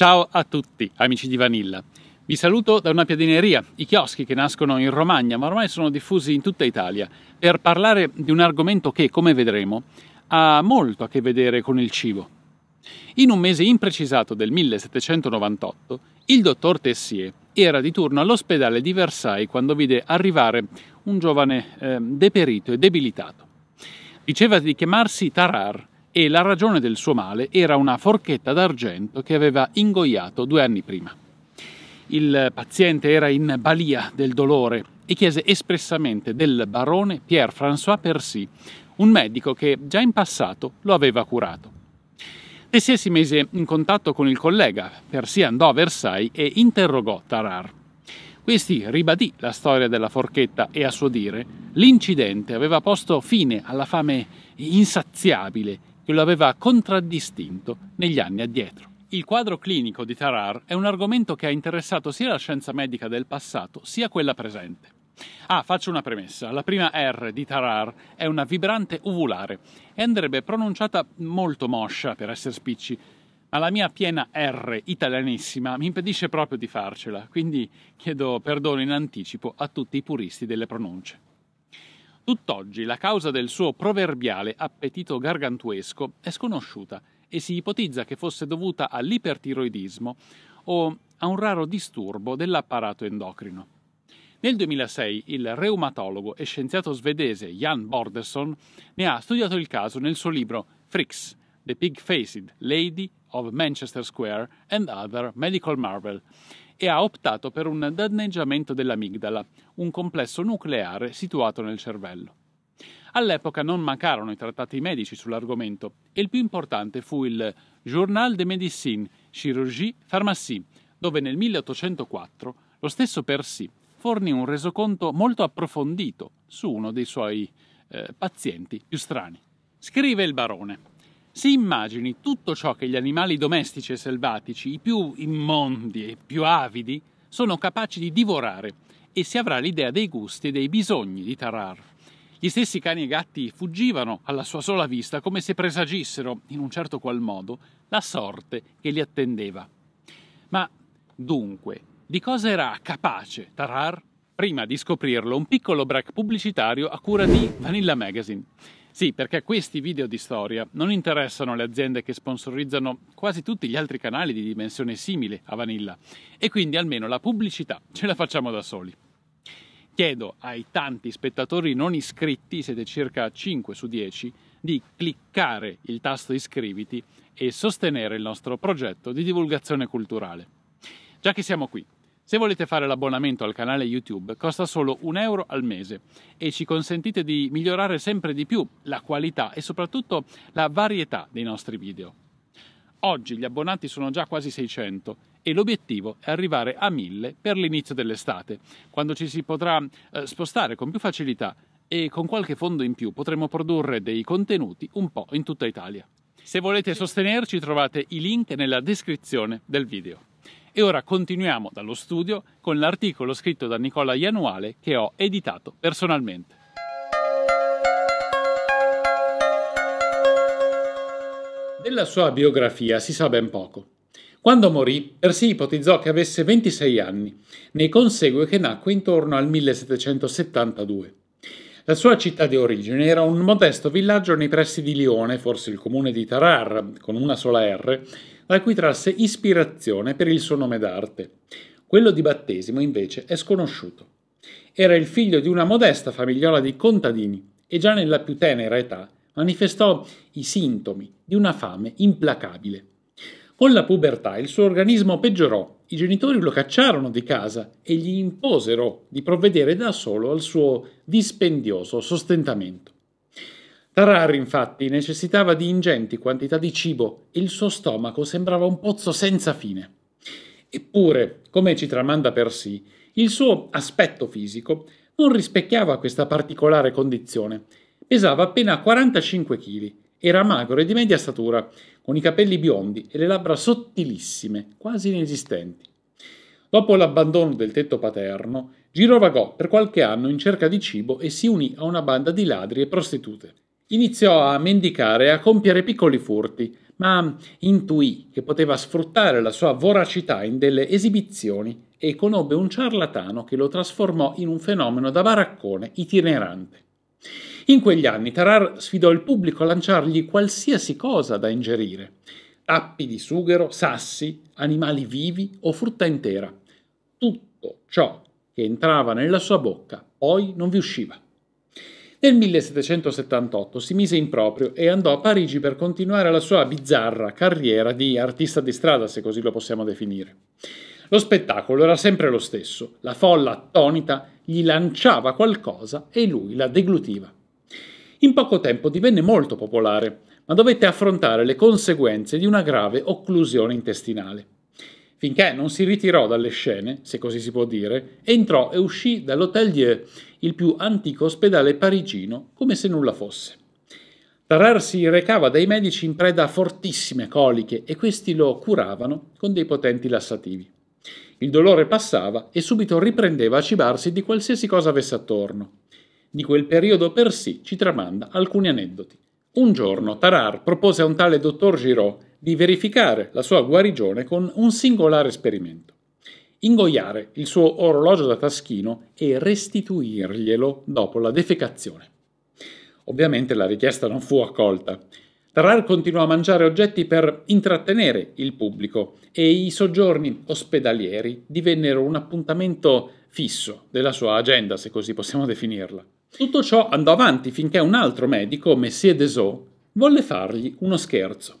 Ciao a tutti, amici di Vanilla. Vi saluto da una piadineria, i chioschi che nascono in Romagna, ma ormai sono diffusi in tutta Italia, per parlare di un argomento che, come vedremo, ha molto a che vedere con il cibo. In un mese imprecisato del 1798, il dottor Tessier era di turno all'ospedale di Versailles quando vide arrivare un giovane eh, deperito e debilitato. Diceva di chiamarsi Tarar e la ragione del suo male era una forchetta d'argento che aveva ingoiato due anni prima. Il paziente era in balia del dolore e chiese espressamente del barone Pierre-François Percy, un medico che già in passato lo aveva curato. Tessier si mise in contatto con il collega, Percy andò a Versailles e interrogò Tarar. Questi ribadì la storia della forchetta e a suo dire l'incidente aveva posto fine alla fame insaziabile che lo aveva contraddistinto negli anni addietro. Il quadro clinico di Tarar è un argomento che ha interessato sia la scienza medica del passato sia quella presente. Ah, faccio una premessa. La prima R di Tarar è una vibrante uvulare e andrebbe pronunciata molto moscia, per essere spicci, ma la mia piena R italianissima mi impedisce proprio di farcela, quindi chiedo perdono in anticipo a tutti i puristi delle pronunce. Tutt'oggi la causa del suo proverbiale appetito gargantuesco è sconosciuta e si ipotizza che fosse dovuta all'ipertiroidismo o a un raro disturbo dell'apparato endocrino. Nel 2006 il reumatologo e scienziato svedese Jan Borderson ne ha studiato il caso nel suo libro Fricks, The Pig-Faced Lady of Manchester Square and Other Medical Marvel, e ha optato per un danneggiamento dell'amigdala, un complesso nucleare situato nel cervello. All'epoca non mancarono i trattati medici sull'argomento e il più importante fu il Journal de Médecine, Chirurgie, Pharmacie, dove nel 1804 lo stesso Percy fornì un resoconto molto approfondito su uno dei suoi eh, pazienti più strani. Scrive il barone. Se immagini tutto ciò che gli animali domestici e selvatici, i più immondi e più avidi, sono capaci di divorare e si avrà l'idea dei gusti e dei bisogni di Tarar. Gli stessi cani e gatti fuggivano alla sua sola vista come se presagissero, in un certo qual modo, la sorte che li attendeva. Ma dunque, di cosa era capace Tarar? Prima di scoprirlo, un piccolo break pubblicitario a cura di Vanilla Magazine. Sì, perché questi video di storia non interessano le aziende che sponsorizzano quasi tutti gli altri canali di dimensione simile a Vanilla e quindi almeno la pubblicità ce la facciamo da soli. Chiedo ai tanti spettatori non iscritti, siete circa 5 su 10, di cliccare il tasto iscriviti e sostenere il nostro progetto di divulgazione culturale. Già che siamo qui, se volete fare l'abbonamento al canale YouTube costa solo un euro al mese e ci consentite di migliorare sempre di più la qualità e soprattutto la varietà dei nostri video. Oggi gli abbonati sono già quasi 600 e l'obiettivo è arrivare a 1000 per l'inizio dell'estate, quando ci si potrà eh, spostare con più facilità e con qualche fondo in più potremo produrre dei contenuti un po' in tutta Italia. Se volete sostenerci trovate i link nella descrizione del video. E ora continuiamo dallo studio con l'articolo scritto da Nicola Ianuale che ho editato personalmente. Della sua biografia si sa ben poco. Quando morì, Persi ipotizzò che avesse 26 anni, ne consegue che nacque intorno al 1772. La sua città di origine era un modesto villaggio nei pressi di Lione, forse il comune di Tarar, con una sola R, da cui trasse ispirazione per il suo nome d'arte. Quello di battesimo, invece, è sconosciuto. Era il figlio di una modesta famigliola di contadini e già nella più tenera età manifestò i sintomi di una fame implacabile. Con la pubertà il suo organismo peggiorò, i genitori lo cacciarono di casa e gli imposero di provvedere da solo al suo dispendioso sostentamento. Tarar, infatti, necessitava di ingenti quantità di cibo e il suo stomaco sembrava un pozzo senza fine. Eppure, come ci tramanda Percy, il suo aspetto fisico non rispecchiava questa particolare condizione. Pesava appena 45 kg, era magro e di media statura, con i capelli biondi e le labbra sottilissime, quasi inesistenti. Dopo l'abbandono del tetto paterno, girovagò per qualche anno in cerca di cibo e si unì a una banda di ladri e prostitute. Iniziò a mendicare e a compiere piccoli furti, ma intuì che poteva sfruttare la sua voracità in delle esibizioni e conobbe un ciarlatano che lo trasformò in un fenomeno da baraccone itinerante. In quegli anni Tarar sfidò il pubblico a lanciargli qualsiasi cosa da ingerire, tappi di sughero, sassi, animali vivi o frutta intera. Tutto ciò che entrava nella sua bocca poi non vi usciva. Nel 1778 si mise in proprio e andò a Parigi per continuare la sua bizzarra carriera di artista di strada, se così lo possiamo definire. Lo spettacolo era sempre lo stesso, la folla attonita gli lanciava qualcosa e lui la deglutiva. In poco tempo divenne molto popolare, ma dovette affrontare le conseguenze di una grave occlusione intestinale finché non si ritirò dalle scene, se così si può dire, entrò e uscì dall'Hôtel Dieu, il più antico ospedale parigino, come se nulla fosse. Tarar si recava dai medici in preda a fortissime coliche e questi lo curavano con dei potenti lassativi. Il dolore passava e subito riprendeva a cibarsi di qualsiasi cosa avesse attorno. Di quel periodo per sì ci tramanda alcuni aneddoti. Un giorno Tarar propose a un tale dottor Giraud di verificare la sua guarigione con un singolare esperimento. Ingoiare il suo orologio da taschino e restituirglielo dopo la defecazione. Ovviamente la richiesta non fu accolta. Tarar continuò a mangiare oggetti per intrattenere il pubblico e i soggiorni ospedalieri divennero un appuntamento fisso della sua agenda, se così possiamo definirla. Tutto ciò andò avanti finché un altro medico, Messier Desot, volle fargli uno scherzo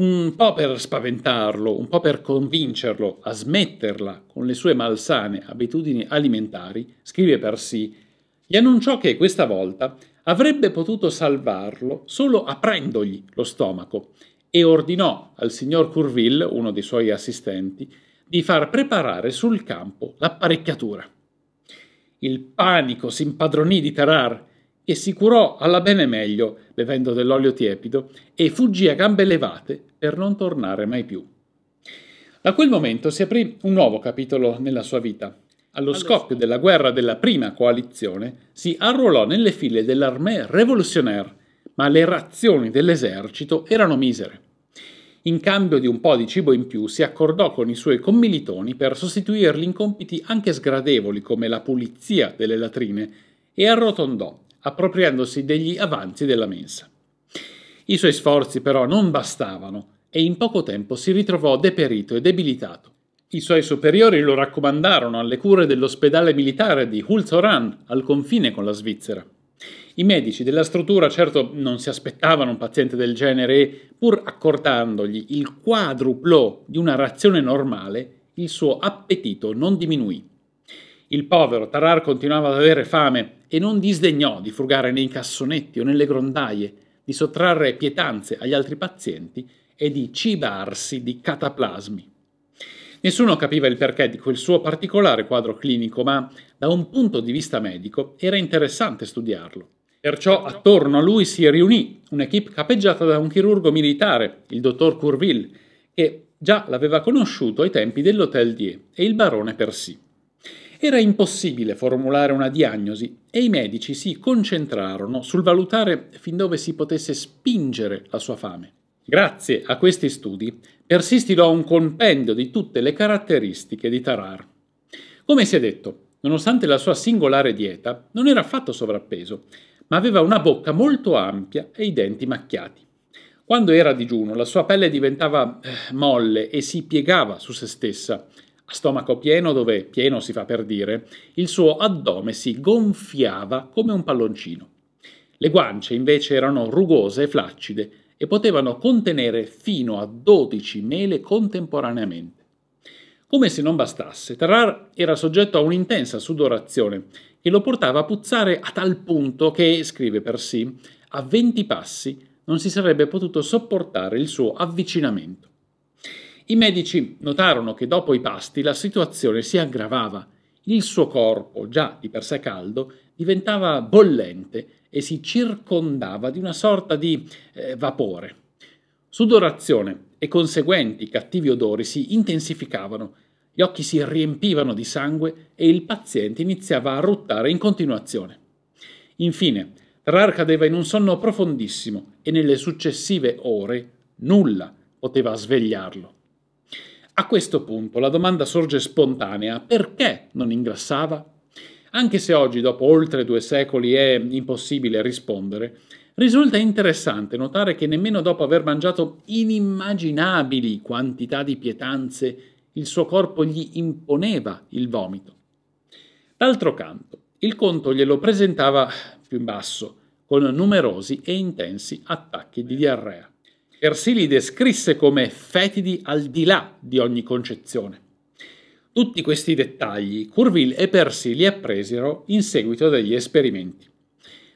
un po' per spaventarlo, un po' per convincerlo a smetterla con le sue malsane abitudini alimentari, scrive Parsi, gli annunciò che questa volta avrebbe potuto salvarlo solo aprendogli lo stomaco e ordinò al signor Curville, uno dei suoi assistenti, di far preparare sul campo l'apparecchiatura. Il panico si impadronì di Terrar, che si curò alla bene meglio bevendo dell'olio tiepido e fuggì a gambe levate per non tornare mai più. Da quel momento si aprì un nuovo capitolo nella sua vita. Allo scoppio della guerra della prima coalizione si arruolò nelle file dell'Armée révolutionnaire, ma le razioni dell'esercito erano misere. In cambio di un po' di cibo in più si accordò con i suoi commilitoni per sostituirli in compiti anche sgradevoli come la pulizia delle latrine e arrotondò, appropriandosi degli avanzi della mensa. I suoi sforzi però non bastavano e in poco tempo si ritrovò deperito e debilitato. I suoi superiori lo raccomandarono alle cure dell'ospedale militare di Hulzoran, al confine con la Svizzera. I medici della struttura certo non si aspettavano un paziente del genere e, pur accortandogli il quadruplo di una razione normale, il suo appetito non diminuì. Il povero Tarar continuava ad avere fame e non disdegnò di frugare nei cassonetti o nelle grondaie, di sottrarre pietanze agli altri pazienti e di cibarsi di cataplasmi. Nessuno capiva il perché di quel suo particolare quadro clinico, ma da un punto di vista medico era interessante studiarlo. Perciò attorno a lui si riunì un'equipe capeggiata da un chirurgo militare, il dottor Courville, che già l'aveva conosciuto ai tempi dell'Hôtel Dieu e il barone Percy. Era impossibile formulare una diagnosi e i medici si concentrarono sul valutare fin dove si potesse spingere la sua fame. Grazie a questi studi persistirò un compendio di tutte le caratteristiche di Tarar. Come si è detto, nonostante la sua singolare dieta, non era affatto sovrappeso, ma aveva una bocca molto ampia e i denti macchiati. Quando era a digiuno, la sua pelle diventava eh, molle e si piegava su se stessa, stomaco pieno, dove pieno si fa per dire, il suo addome si gonfiava come un palloncino. Le guance invece erano rugose e flaccide e potevano contenere fino a 12 mele contemporaneamente. Come se non bastasse, Tarrar era soggetto a un'intensa sudorazione che lo portava a puzzare a tal punto che, scrive per sì, a 20 passi non si sarebbe potuto sopportare il suo avvicinamento. I medici notarono che dopo i pasti la situazione si aggravava. Il suo corpo, già di per sé caldo, diventava bollente e si circondava di una sorta di eh, vapore. Sudorazione e conseguenti cattivi odori si intensificavano, gli occhi si riempivano di sangue e il paziente iniziava a ruttare in continuazione. Infine, Tarar cadeva in un sonno profondissimo e nelle successive ore nulla poteva svegliarlo. A questo punto la domanda sorge spontanea, perché non ingrassava? Anche se oggi, dopo oltre due secoli, è impossibile rispondere, risulta interessante notare che nemmeno dopo aver mangiato inimmaginabili quantità di pietanze, il suo corpo gli imponeva il vomito. D'altro canto, il conto glielo presentava più in basso, con numerosi e intensi attacchi di diarrea. Persi descrisse come fetidi al di là di ogni concezione. Tutti questi dettagli Courville e Persi li appresero in seguito degli esperimenti.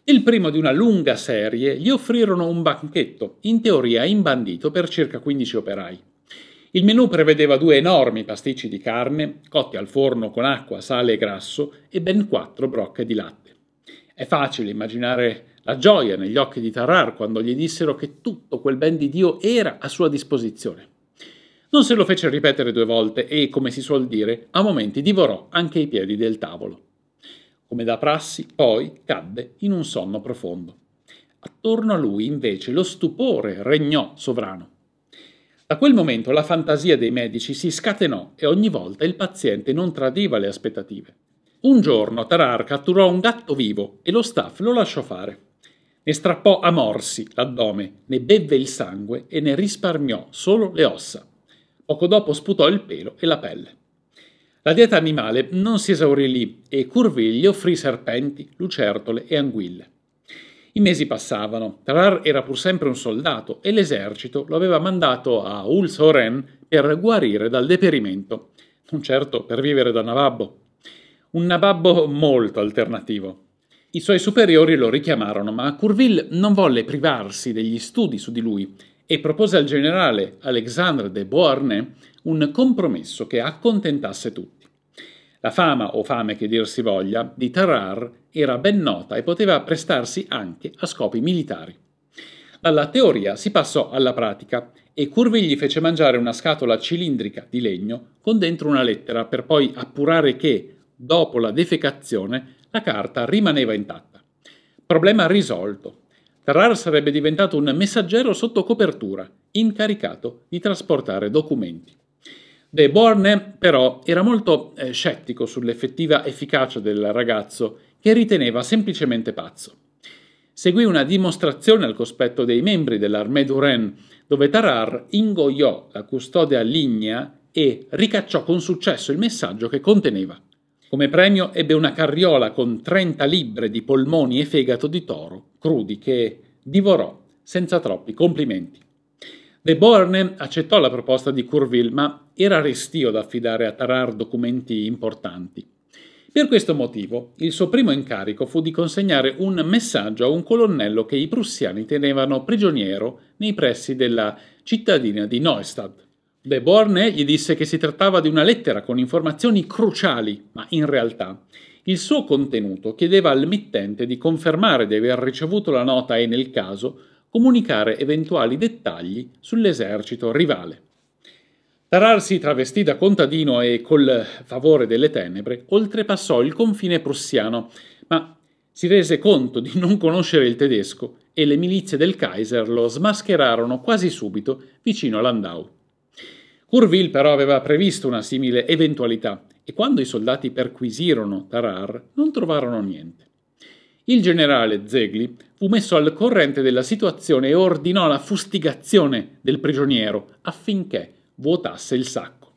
Il primo di una lunga serie gli offrirono un banchetto, in teoria imbandito per circa 15 operai. Il menù prevedeva due enormi pasticci di carne, cotti al forno con acqua, sale e grasso, e ben quattro brocche di latte. È facile immaginare la gioia negli occhi di Tarrar quando gli dissero che tutto quel ben di Dio era a sua disposizione. Non se lo fece ripetere due volte e, come si suol dire, a momenti divorò anche i piedi del tavolo. Come da prassi, poi cadde in un sonno profondo. Attorno a lui, invece, lo stupore regnò sovrano. Da quel momento la fantasia dei medici si scatenò e ogni volta il paziente non tradiva le aspettative. Un giorno Tarar catturò un gatto vivo e lo staff lo lasciò fare. Ne strappò a morsi l'addome, ne bevve il sangue e ne risparmiò solo le ossa. Poco dopo sputò il pelo e la pelle. La dieta animale non si esaurì lì e Curville gli offrì serpenti, lucertole e anguille. I mesi passavano, Tarar era pur sempre un soldato e l'esercito lo aveva mandato a Ul Soren per guarire dal deperimento, non certo per vivere da navabbo un nababbo molto alternativo. I suoi superiori lo richiamarono, ma Courville non volle privarsi degli studi su di lui e propose al generale Alexandre de Beauharnais un compromesso che accontentasse tutti. La fama, o fame che dir si voglia, di Tarrar era ben nota e poteva prestarsi anche a scopi militari. Dalla teoria si passò alla pratica e Courville gli fece mangiare una scatola cilindrica di legno con dentro una lettera per poi appurare che, dopo la defecazione la carta rimaneva intatta. Problema risolto. Tarar sarebbe diventato un messaggero sotto copertura, incaricato di trasportare documenti. De Borne, però, era molto eh, scettico sull'effettiva efficacia del ragazzo, che riteneva semplicemente pazzo. Seguì una dimostrazione al cospetto dei membri dell'Armée d'Uren, dove Tarar ingoiò la custodia lignea e ricacciò con successo il messaggio che conteneva. Come premio ebbe una carriola con 30 libbre di polmoni e fegato di toro, crudi, che divorò senza troppi complimenti. De Borne accettò la proposta di Courville, ma era restio ad affidare a Tarar documenti importanti. Per questo motivo, il suo primo incarico fu di consegnare un messaggio a un colonnello che i prussiani tenevano prigioniero nei pressi della cittadina di Neustadt. De Borne gli disse che si trattava di una lettera con informazioni cruciali, ma in realtà il suo contenuto chiedeva al mittente di confermare di aver ricevuto la nota e nel caso comunicare eventuali dettagli sull'esercito rivale. Tarar si travestì da contadino e col favore delle tenebre oltrepassò il confine prussiano, ma si rese conto di non conoscere il tedesco e le milizie del Kaiser lo smascherarono quasi subito vicino a Landau. Curville però aveva previsto una simile eventualità e quando i soldati perquisirono Tarar non trovarono niente. Il generale Zegli fu messo al corrente della situazione e ordinò la fustigazione del prigioniero affinché vuotasse il sacco.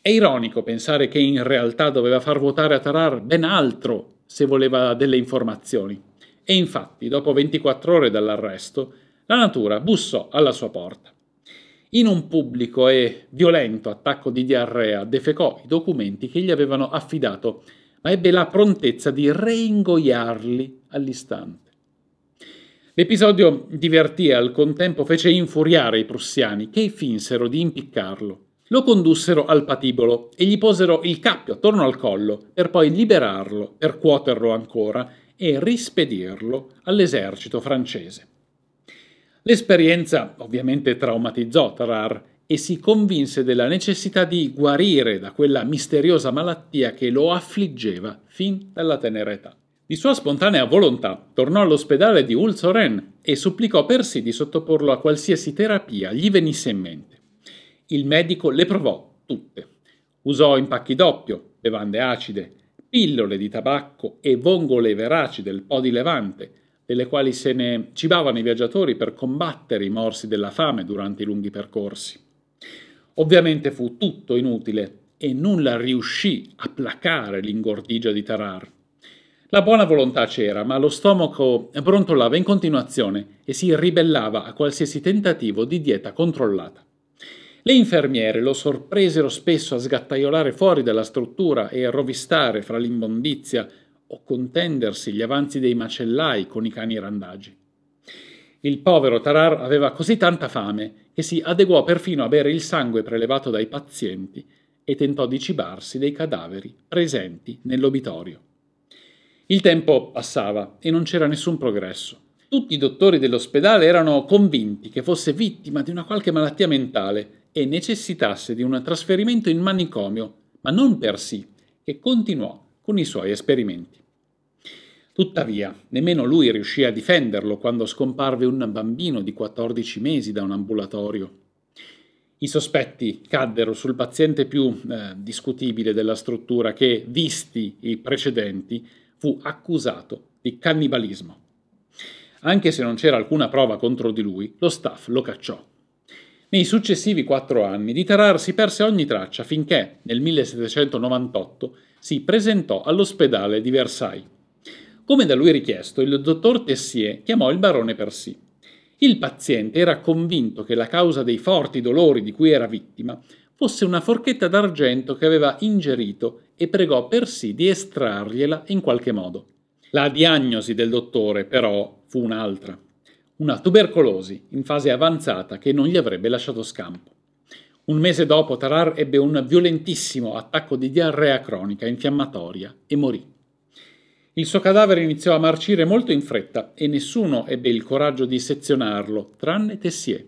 È ironico pensare che in realtà doveva far votare a Tarar ben altro se voleva delle informazioni. E infatti, dopo 24 ore dall'arresto, la natura bussò alla sua porta. In un pubblico e violento attacco di diarrea defecò i documenti che gli avevano affidato, ma ebbe la prontezza di reingoiarli all'istante. L'episodio divertì e al contempo fece infuriare i prussiani, che finsero di impiccarlo. Lo condussero al patibolo e gli posero il cappio attorno al collo per poi liberarlo, percuoterlo ancora e rispedirlo all'esercito francese. L'esperienza ovviamente traumatizzò Tarar e si convinse della necessità di guarire da quella misteriosa malattia che lo affliggeva fin dalla tenera età. Di sua spontanea volontà tornò all'ospedale di Ulzoren e supplicò Persi di sottoporlo a qualsiasi terapia gli venisse in mente. Il medico le provò tutte. Usò impacchi doppio, bevande acide, pillole di tabacco e vongole veraci del Po di Levante, delle quali se ne cibavano i viaggiatori per combattere i morsi della fame durante i lunghi percorsi. Ovviamente fu tutto inutile e nulla riuscì a placare l'ingordigia di Tarar. La buona volontà c'era, ma lo stomaco brontolava in continuazione e si ribellava a qualsiasi tentativo di dieta controllata. Le infermiere lo sorpresero spesso a sgattaiolare fuori dalla struttura e a rovistare fra l'immondizia o contendersi gli avanzi dei macellai con i cani randagi. Il povero Tarar aveva così tanta fame che si adeguò perfino a bere il sangue prelevato dai pazienti e tentò di cibarsi dei cadaveri presenti nell'obitorio. Il tempo passava e non c'era nessun progresso. Tutti i dottori dell'ospedale erano convinti che fosse vittima di una qualche malattia mentale e necessitasse di un trasferimento in manicomio, ma non per sì, che continuò con i suoi esperimenti. Tuttavia, nemmeno lui riuscì a difenderlo quando scomparve un bambino di 14 mesi da un ambulatorio. I sospetti caddero sul paziente più eh, discutibile della struttura che, visti i precedenti, fu accusato di cannibalismo. Anche se non c'era alcuna prova contro di lui, lo staff lo cacciò. Nei successivi quattro anni di Tarar si perse ogni traccia finché, nel 1798, si presentò all'ospedale di Versailles. Come da lui richiesto, il dottor Tessier chiamò il barone per sì. Il paziente era convinto che la causa dei forti dolori di cui era vittima fosse una forchetta d'argento che aveva ingerito e pregò Persi di estrargliela in qualche modo. La diagnosi del dottore, però, fu un'altra. Una tubercolosi in fase avanzata che non gli avrebbe lasciato scampo. Un mese dopo Tarar ebbe un violentissimo attacco di diarrea cronica, infiammatoria, e morì. Il suo cadavere iniziò a marcire molto in fretta e nessuno ebbe il coraggio di sezionarlo, tranne Tessier.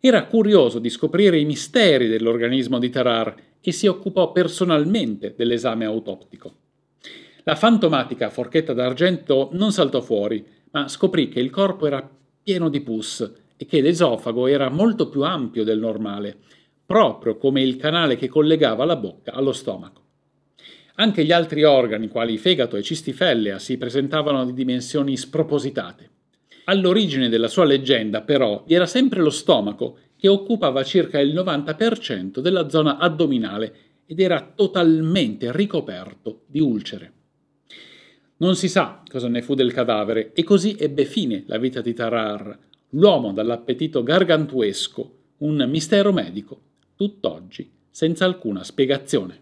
Era curioso di scoprire i misteri dell'organismo di Tarar e si occupò personalmente dell'esame autoptico. La fantomatica forchetta d'argento non saltò fuori, ma scoprì che il corpo era pieno di pus e che l'esofago era molto più ampio del normale proprio come il canale che collegava la bocca allo stomaco. Anche gli altri organi, quali fegato e cistifellea, ah, si presentavano di dimensioni spropositate. All'origine della sua leggenda, però, vi era sempre lo stomaco, che occupava circa il 90% della zona addominale ed era totalmente ricoperto di ulcere. Non si sa cosa ne fu del cadavere e così ebbe fine la vita di Tarar, l'uomo dall'appetito gargantuesco, un mistero medico tutt'oggi senza alcuna spiegazione.